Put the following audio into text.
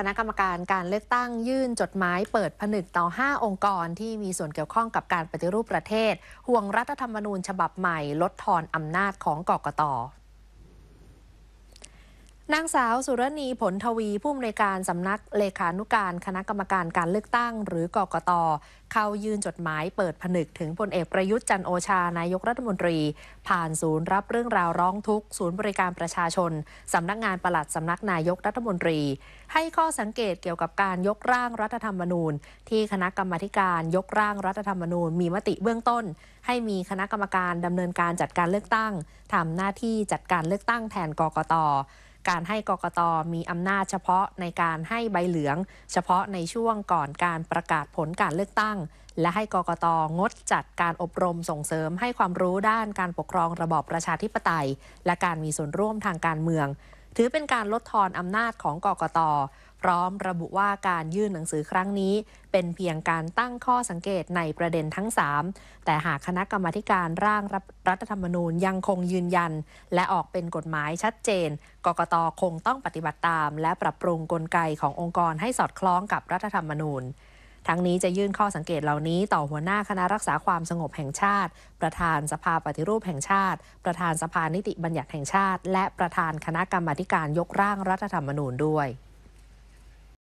คณะกรรมการการเลือกตั้งยื่นจดหมายเปิดผนึกต่อ 5 องค์กรที่มีส่วนเกี่ยวข้องกับการปฏิรูปประเทศ ห่วงรัฐธรรมนูญฉบับใหม่ลดทอนอำนาจของกกตนางสาวสุรณีผลทวีผู้อำนวยการสำนักเลขานุการคณะกรรมการการเลือกตั้งหรือกกตเข้ายื่นจดหมายเปิดผนึกถึงพลเอกประยุทธ์จันโอชานายกรัฐมนตรี ผ่านศูนย์รับเรื่องราวร้องทุกข์ศูนย์บริการประชาชนสำนักงานปลัดสำนักนายกรัฐมนตรี ให้ข้อสังเกตเกี่ยวกับการยกร่างรัฐธรรมนูญ ที่คณะกรรมการยกร่างรัฐธรรมนูญมีมติเบื้องต้น ให้มีคณะกรรมการดำเนินการจัดการเลือกตั้งทำหน้าที่จัดการเลือกตั้งแทนกกตการให้กกตมีอำนาจเฉพาะในการให้ใบเหลือง เฉพาะในช่วงก่อนการประกาศผลการเลือกตั้ง และให้กกตงดจัดการอบรมส่งเสริมให้ความรู้ด้านการปกครองระบอบประชาธิปไตย และการมีส่วนร่วมทางการเมืองถือเป็นการลดทอนอำนาจของกกต พร้อมระบุว่าการยื่นหนังสือครั้งนี้ เป็นเพียงการตั้งข้อสังเกตในประเด็นทั้ง 3 แต่หากคณะกรรมาการร่างรัฐธรรมนูญยังคงยืนยัน และออกเป็นกฎหมายชัดเจน กกตคงต้องปฏิบัติตาม และปรับปรุงกลไกขององค์กรให้สอดคล้องกับรัฐธรรมนูญทั้งนี้จะยื่นข้อสังเกตเหล่านี้ต่อหัวหน้าคณะรักษาความสงบแห่งชาติ ประธานสภาปฏิรูปแห่งชาติ ประธานสภานิติบัญญัติแห่งชาติ และประธานคณะกรรมาการยกร่างรัฐธรรมนูญด้วย